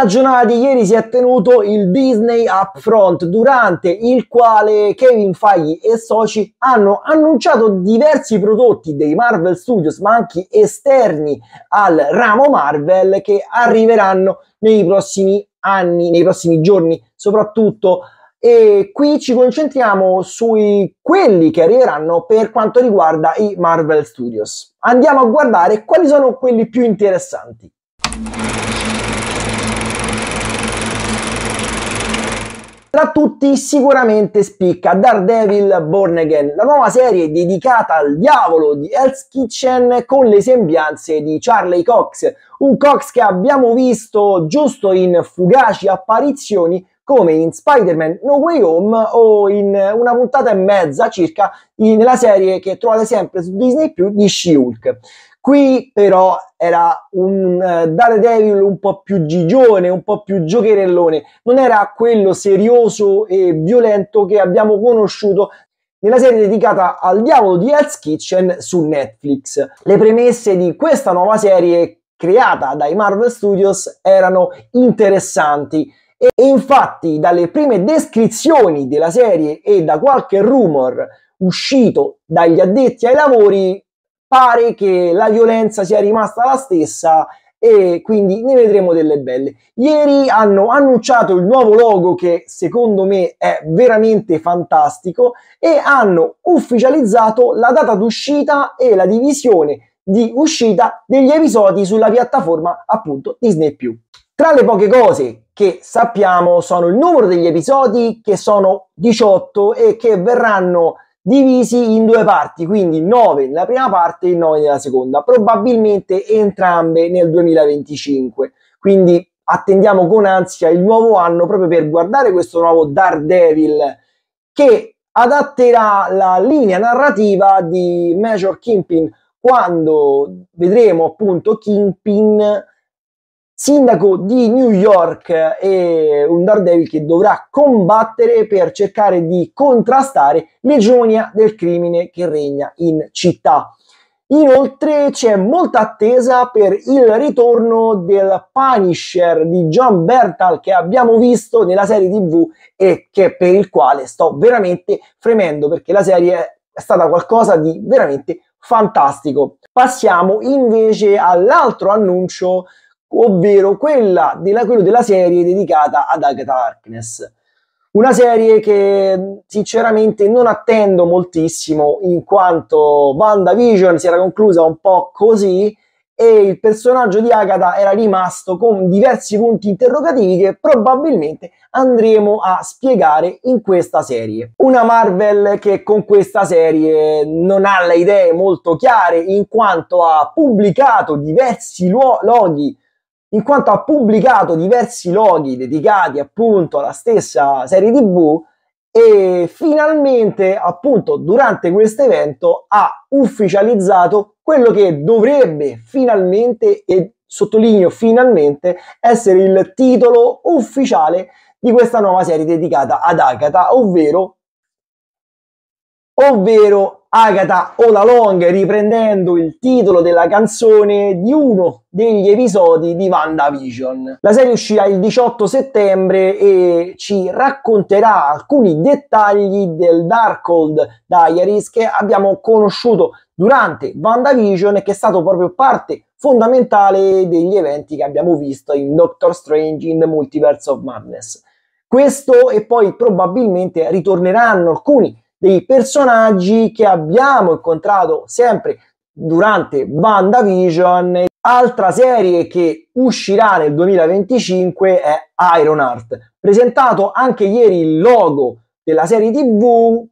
Nella giornata di ieri si è tenuto il Disney Upfront, durante il quale Kevin Feige e soci hanno annunciato diversi prodotti dei Marvel Studios, ma anche esterni al ramo Marvel, che arriveranno nei prossimi anni, nei prossimi giorni soprattutto. E qui ci concentriamo sui quelli che arriveranno per quanto riguarda i Marvel Studios. Andiamo a guardare quali sono quelli più interessanti. Tra tutti sicuramente spicca Daredevil Born Again, la nuova serie dedicata al diavolo di Hell's Kitchen con le sembianze di Charlie Cox, un Cox che abbiamo visto giusto in fugaci apparizioni come in Spider-Man No Way Home o in una puntata e mezza circa nella serie che trovate sempre su Disney di She-Hulk. Qui però era un uh, Daredevil un po' più gigione, un po' più giocherellone, non era quello serioso e violento che abbiamo conosciuto nella serie dedicata al diavolo di Hell's Kitchen su Netflix. Le premesse di questa nuova serie creata dai Marvel Studios erano interessanti e infatti dalle prime descrizioni della serie e da qualche rumor uscito dagli addetti ai lavori pare che la violenza sia rimasta la stessa e quindi ne vedremo delle belle. Ieri hanno annunciato il nuovo logo che secondo me è veramente fantastico e hanno ufficializzato la data d'uscita e la divisione di uscita degli episodi sulla piattaforma appunto Disney+. Tra le poche cose che sappiamo sono il numero degli episodi che sono 18 e che verranno divisi in due parti, quindi 9 nella prima parte e 9 nella seconda, probabilmente entrambe nel 2025. Quindi attendiamo con ansia il nuovo anno proprio per guardare questo nuovo Daredevil che adatterà la linea narrativa di Major Kingpin quando vedremo appunto Kingpin sindaco di New York e un Daredevil che dovrà combattere per cercare di contrastare l'egemonia del crimine che regna in città. Inoltre c'è molta attesa per il ritorno del Punisher di John Bertal che abbiamo visto nella serie TV e che, per il quale sto veramente fremendo perché la serie è stata qualcosa di veramente fantastico. Passiamo invece all'altro annuncio ovvero quella della, quello della serie dedicata ad Agatha Harkness. Una serie che sinceramente non attendo moltissimo, in quanto WandaVision si era conclusa un po' così e il personaggio di Agatha era rimasto con diversi punti interrogativi che probabilmente andremo a spiegare in questa serie. Una Marvel che con questa serie non ha le idee molto chiare, in quanto ha pubblicato diversi loghi in quanto ha pubblicato diversi loghi dedicati appunto alla stessa serie TV e finalmente appunto durante questo evento ha ufficializzato quello che dovrebbe finalmente e sottolineo finalmente essere il titolo ufficiale di questa nuova serie dedicata ad Agatha, ovvero ovvero Agatha Olalong riprendendo il titolo della canzone di uno degli episodi di WandaVision. La serie uscirà il 18 settembre e ci racconterà alcuni dettagli del Darkhold Diaries che abbiamo conosciuto durante WandaVision e che è stato proprio parte fondamentale degli eventi che abbiamo visto in Doctor Strange in The Multiverse of Madness. Questo e poi probabilmente ritorneranno alcuni dei personaggi che abbiamo incontrato sempre durante WandaVision. Altra serie che uscirà nel 2025 è Ironheart. Presentato anche ieri il logo della serie TV.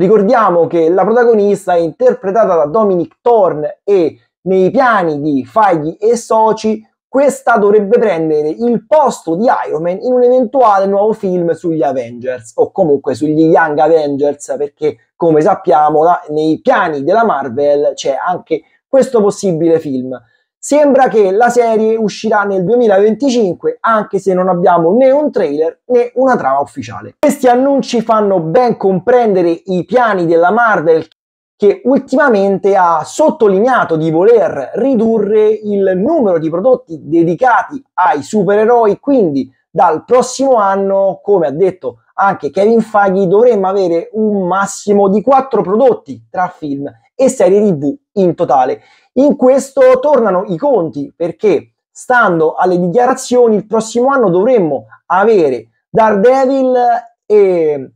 Ricordiamo che la protagonista è interpretata da Dominic Thorne e nei piani di Fagli e Soci questa dovrebbe prendere il posto di Iron Man in un eventuale nuovo film sugli Avengers o comunque sugli Young Avengers perché come sappiamo la, nei piani della Marvel c'è anche questo possibile film. Sembra che la serie uscirà nel 2025 anche se non abbiamo né un trailer né una trama ufficiale. Questi annunci fanno ben comprendere i piani della Marvel che ultimamente ha sottolineato di voler ridurre il numero di prodotti dedicati ai supereroi, quindi dal prossimo anno, come ha detto anche Kevin Faghi, dovremmo avere un massimo di quattro prodotti tra film e serie TV in totale. In questo tornano i conti perché stando alle dichiarazioni il prossimo anno dovremmo avere Daredevil e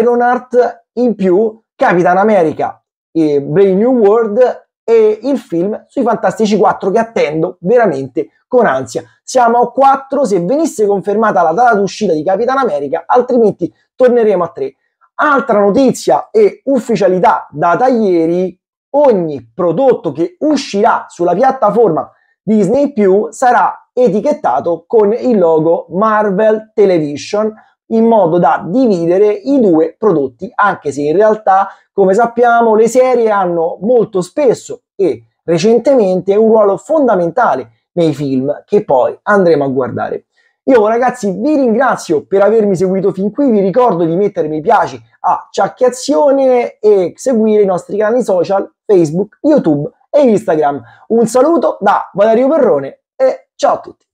Ironheart in più Capitan America eh, Brave New World e il film sui Fantastici 4 che attendo veramente con ansia. Siamo a 4 se venisse confermata la data d'uscita di Capitan America, altrimenti torneremo a 3. Altra notizia e ufficialità data ieri, ogni prodotto che uscirà sulla piattaforma Disney sarà etichettato con il logo Marvel Television in modo da dividere i due prodotti, anche se in realtà, come sappiamo, le serie hanno molto spesso e recentemente un ruolo fondamentale nei film che poi andremo a guardare. Io ragazzi vi ringrazio per avermi seguito fin qui, vi ricordo di mettere mi piace a Ciacchiazione e seguire i nostri canali social Facebook, YouTube e Instagram. Un saluto da Valerio Perrone e ciao a tutti!